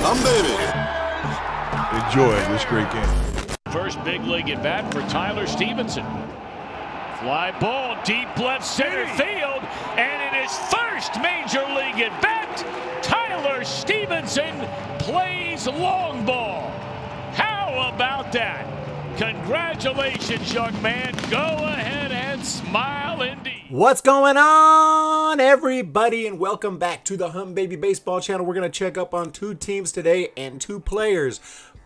Come, baby. Enjoy this great game. First big league at bat for Tyler Stevenson. Fly ball deep left center field, and in his first major league at bat, Tyler Stevenson plays long ball. How about that? Congratulations, young man. Go ahead and smile What's going on, everybody, and welcome back to the Hum Baby Baseball Channel. We're going to check up on two teams today and two players,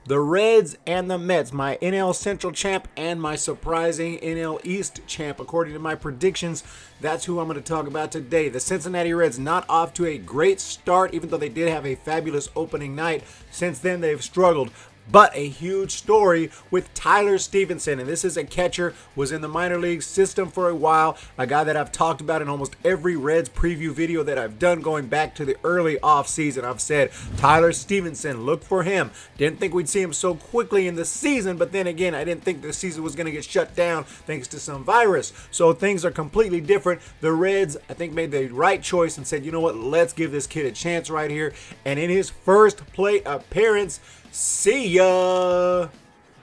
the Reds and the Mets, my NL Central champ and my surprising NL East champ. According to my predictions, that's who I'm going to talk about today. The Cincinnati Reds not off to a great start, even though they did have a fabulous opening night. Since then, they've struggled, but a huge story with Tyler Stevenson. And this is a catcher, was in the minor league system for a while, a guy that I've talked about in almost every Reds preview video that I've done going back to the early offseason. I've said Tyler Stevenson, look for him. Didn't think we'd see him so quickly in the season, but then again, I didn't think the season was going to get shut down thanks to some virus. So things are completely different. The Reds, I think, made the right choice and said, you know what, let's give this kid a chance right here. And in his first play appearance, See ya!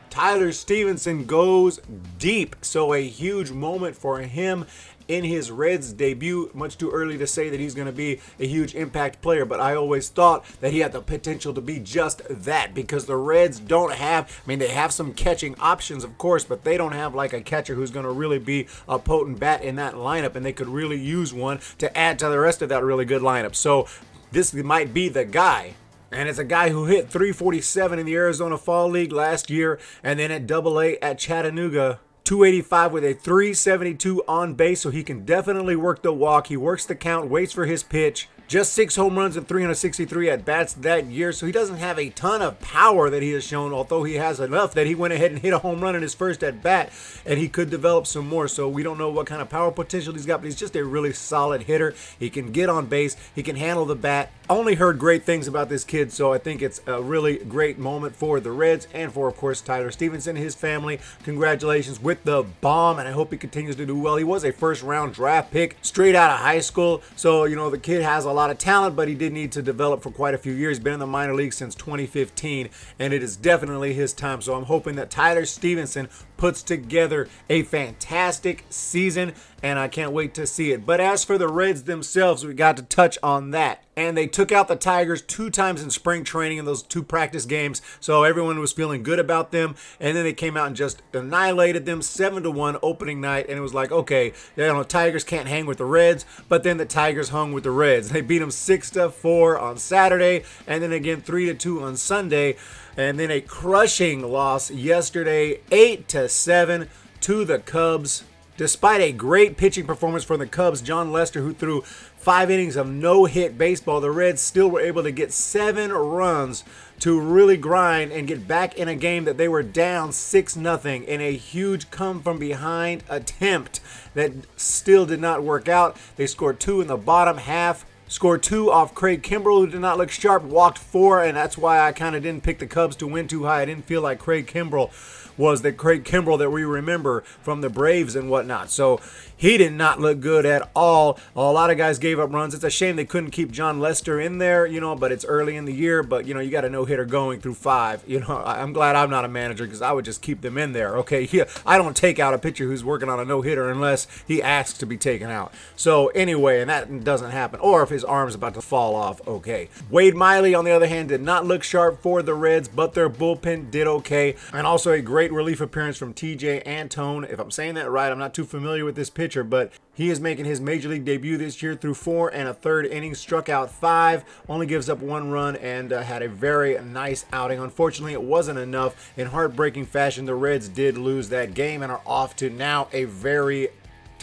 Tyler Stevenson goes deep, so a huge moment for him in his Reds debut. Much too early to say that he's going to be a huge impact player, but I always thought that he had the potential to be just that because the Reds don't have, I mean, they have some catching options, of course, but they don't have like a catcher who's going to really be a potent bat in that lineup, and they could really use one to add to the rest of that really good lineup. So this might be the guy and it's a guy who hit 347 in the Arizona Fall League last year and then at double A at Chattanooga. 285 with a 372 on base, so he can definitely work the walk. He works the count, waits for his pitch, just six home runs and 363 at bats that year, so he doesn't have a ton of power that he has shown, although he has enough that he went ahead and hit a home run in his first at bat, and he could develop some more. So we don't know what kind of power potential he's got, but he's just a really solid hitter. He can get on base, he can handle the bat. Only heard great things about this kid, so I think it's a really great moment for the Reds and for, of course, Tyler Stevenson and his family. Congratulations with the bomb, and I hope he continues to do well. He was a first round draft pick straight out of high school, so, you know, the kid has a lot lot of talent, but he did need to develop for quite a few years. Been in the minor league since 2015, and it is definitely his time. So I'm hoping that Tyler Stevenson puts together a fantastic season, and I can't wait to see it. But as for the Reds themselves, we got to touch on that. And they took out the Tigers two times in spring training in those two practice games, so everyone was feeling good about them. And then they came out and just annihilated them seven to one opening night, and it was like, okay, you know, Tigers can't hang with the Reds. But then the Tigers hung with the Reds. They beat them six to four on Saturday, and then again three to two on Sunday and then a crushing loss yesterday, eight to seven to the Cubs. Despite a great pitching performance from the Cubs, John Lester, who threw five innings of no hit baseball, the Reds still were able to get seven runs to really grind and get back in a game that they were down 6 nothing in a huge come from behind attempt that still did not work out. They scored two in the bottom half Scored two off Craig Kimbrell, who did not look sharp, walked four, and that's why I kind of didn't pick the Cubs to win too high. I didn't feel like Craig Kimbrell was the Craig Kimbrell that we remember from the Braves and whatnot. So he did not look good at all. A lot of guys gave up runs. It's a shame they couldn't keep John Lester in there, you know, but it's early in the year. But, you know, you got a no hitter going through five. You know, I'm glad I'm not a manager because I would just keep them in there. Okay. Yeah, I don't take out a pitcher who's working on a no hitter unless he asks to be taken out. So anyway, and that doesn't happen. Or if his his arm's about to fall off okay. Wade Miley, on the other hand, did not look sharp for the Reds, but their bullpen did okay. And also a great relief appearance from TJ Antone. If I'm saying that right, I'm not too familiar with this pitcher, but he is making his major league debut this year through four and a third innings, struck out five, only gives up one run, and uh, had a very nice outing. Unfortunately, it wasn't enough. In heartbreaking fashion, the Reds did lose that game and are off to now a very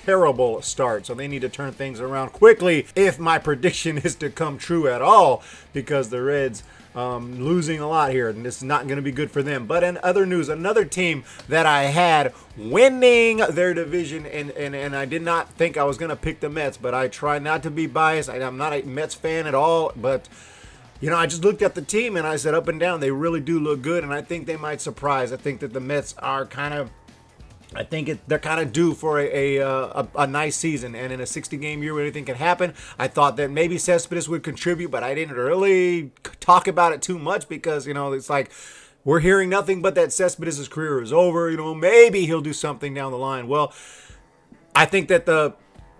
terrible start. So they need to turn things around quickly if my prediction is to come true at all because the Reds um, losing a lot here, and it's not going to be good for them. But in other news, another team that I had winning their division, and, and, and I did not think I was going to pick the Mets, but I try not to be biased. I, I'm not a Mets fan at all, but you know, I just looked at the team and I said up and down, they really do look good, and I think they might surprise. I think that the Mets are kind of I think it, they're kind of due for a a, uh, a, a nice season, and in a 60-game year, where anything can happen. I thought that maybe Cespedes would contribute, but I didn't really talk about it too much because you know it's like we're hearing nothing but that Cespedes' career is over. You know, maybe he'll do something down the line. Well, I think that the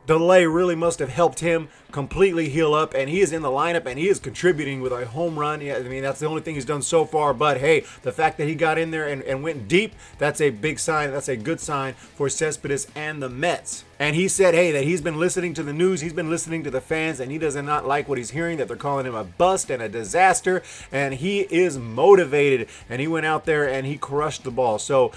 delay really must have helped him completely heal up, and he is in the lineup and he is contributing with a home run. I mean, that's the only thing he's done so far, but hey, the fact that he got in there and, and went deep, that's a big sign. That's a good sign for Cespedes and the Mets. And he said, hey, that he's been listening to the news, he's been listening to the fans, and he does not like what he's hearing, that they're calling him a bust and a disaster, and he is motivated, and he went out there and he crushed the ball. So,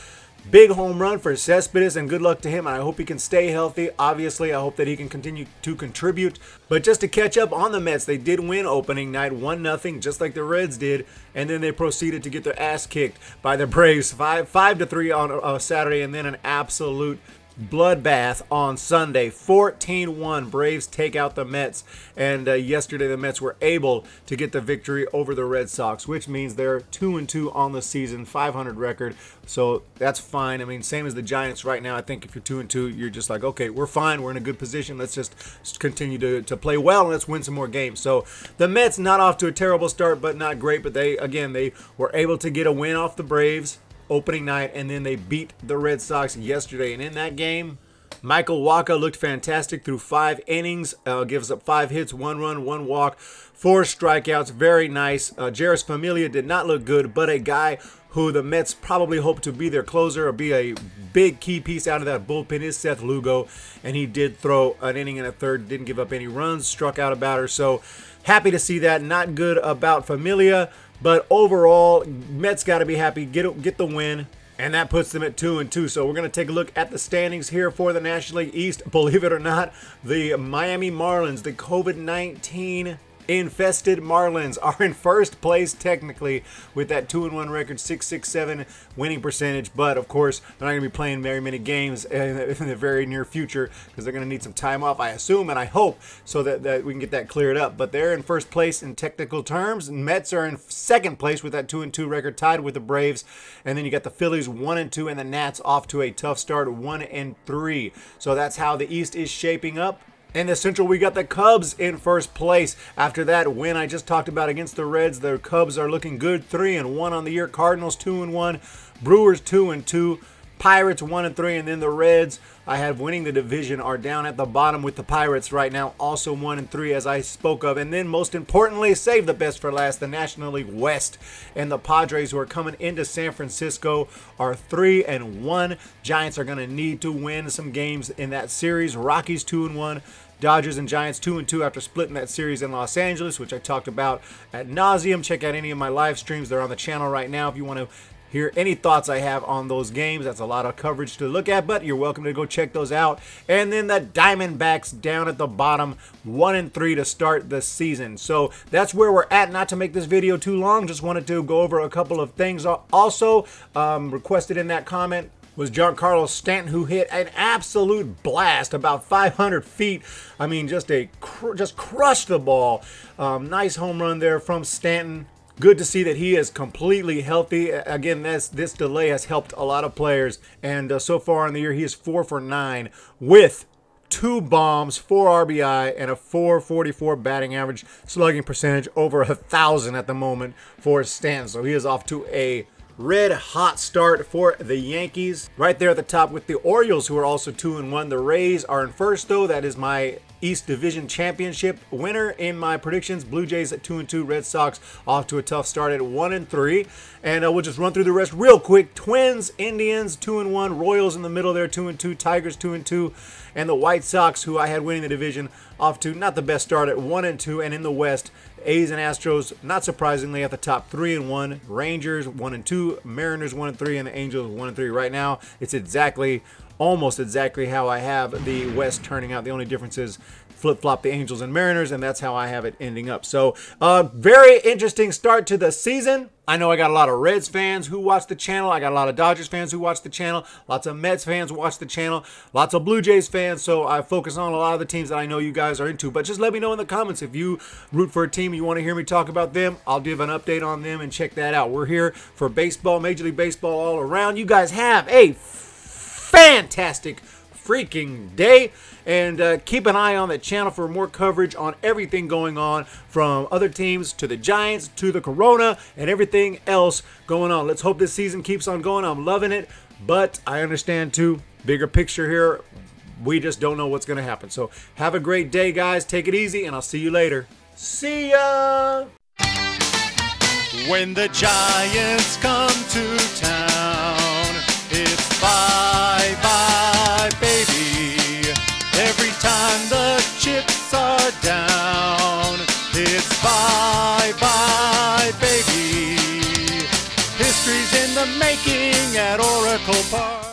Big home run for Cespedes, and good luck to him. And I hope he can stay healthy. Obviously, I hope that he can continue to contribute. But just to catch up on the Mets, they did win opening night 1 0, just like the Reds did. And then they proceeded to get their ass kicked by the Braves 5, five to 3 on uh, Saturday, and then an absolute bloodbath on Sunday. 14 1. Braves take out the Mets. And uh, yesterday, the Mets were able to get the victory over the Red Sox, which means they're 2 and 2 on the season, 500 record. So that's fine. I mean, same as the Giants right now. I think if you're 2 and 2, you're just like, okay, we're fine. We're in a good position. Let's just continue to, to play well and let's win some more games. So the Mets not off to a terrible start, but not great. But they, again, they were able to get a win off the Braves opening night, and then they beat the Red Sox yesterday. And in that game, Michael Waka looked fantastic through five innings, uh, gives up five hits, one run, one walk, four strikeouts. Very nice. Uh, Jairus Familia did not look good, but a guy who the Mets probably hope to be their closer or be a big key piece out of that bullpen is Seth Lugo. And he did throw an inning and a third, didn't give up any runs, struck out a batter. So happy to see that. Not good about Familia, but overall, Mets got to be happy. Get get the win. And that puts them at two and two. So we're going to take a look at the standings here for the National League East. Believe it or not, the Miami Marlins, the COVID 19 infested Marlins are in first place technically with that 2-1 record, 667 winning percentage. But of course, they're not going to be playing very many games in the very near future because they're going to need some time off, I assume, and I hope, so that, that we can get that cleared up. But they're in first place in technical terms. Mets are in second place with that 2 and 2 record, tied with the Braves. And then you got the Phillies 1 and 2, and the Nats off to a tough start, 1 and 3. So that's how the East is shaping up. In the Central, we got the Cubs in first place. After that win I just talked about against the Reds, the Cubs are looking good, three and one on the year. Cardinals two and one, Brewers two and two, Pirates one and three, and then the Reds I have winning the division are down at the bottom with the Pirates right now, also one and three as I spoke of. And then most importantly, save the best for last, the National League West and the Padres who are coming into San Francisco are three and one. Giants are going to need to win some games in that series. Rockies two and one. Dodgers and Giants two and two after splitting that series in Los Angeles, which I talked about at nauseum. Check out any of my live streams; they're on the channel right now. If you want to hear any thoughts I have on those games. That's a lot of coverage to look at, but you're welcome to go check those out. And then the Diamondbacks down at the bottom, 1 and 3 to start the season. So that's where we're at. Not to make this video too long, just wanted to go over a couple of things. Uh, also, um, requested in that comment, was Giancarlo Stanton who hit an absolute blast about 500 feet. I mean, just a cr just crushed the ball. Um, nice home run there from Stanton good to see that he is completely healthy. Again, this this delay has helped a lot of players, and uh, so far in the year, he is four for nine with two bombs, four RBI, and a 444 batting average, slugging percentage over a thousand at the moment for Stan. So he is off to a red hot start for the Yankees. Right there at the top with the Orioles, who are also 2 and 1. The Rays are in first, though. That is my East Division Championship winner in my predictions. Blue Jays at 2 and 2. Red Sox off to a tough start at 1 and 3. And uh, we'll just run through the rest real quick. Twins, Indians 2 and 1. Royals in the middle there 2 and 2. Tigers 2 and 2. And the White Sox, who I had winning the division, off to not the best start at 1 and 2. And in the West, A's and Astros, not surprisingly, at the top three and one. Rangers one and two, Mariners one and three, and the Angels one and three. Right now, it's exactly, almost exactly how I have the West turning out. The only difference is flip flop the Angels and Mariners, and that's how I have it ending up. So, uh, very interesting start to the season. I know I got a lot of Reds fans who watch the channel. I got a lot of Dodgers fans who watch the channel. Lots of Mets fans watch the channel. Lots of Blue Jays fans. So I focus on a lot of the teams that I know you guys are into. But just let me know in the comments if you root for a team you want to hear me talk about them. I'll give an update on them and check that out. We're here for baseball, Major League Baseball all around. You guys have a fantastic freaking day. And uh, keep an eye on the channel for more coverage on everything going on from other teams to the Giants to the Corona and everything else going on. Let's hope this season keeps on going. I'm loving it, but I understand too, bigger picture here. We just don't know what's going to happen. So have a great day, guys. Take it easy, and I'll see you later. See ya! When the Giants come to town, it's fine. lights down. It's bye bye, baby. History's in the making at Oracle Park.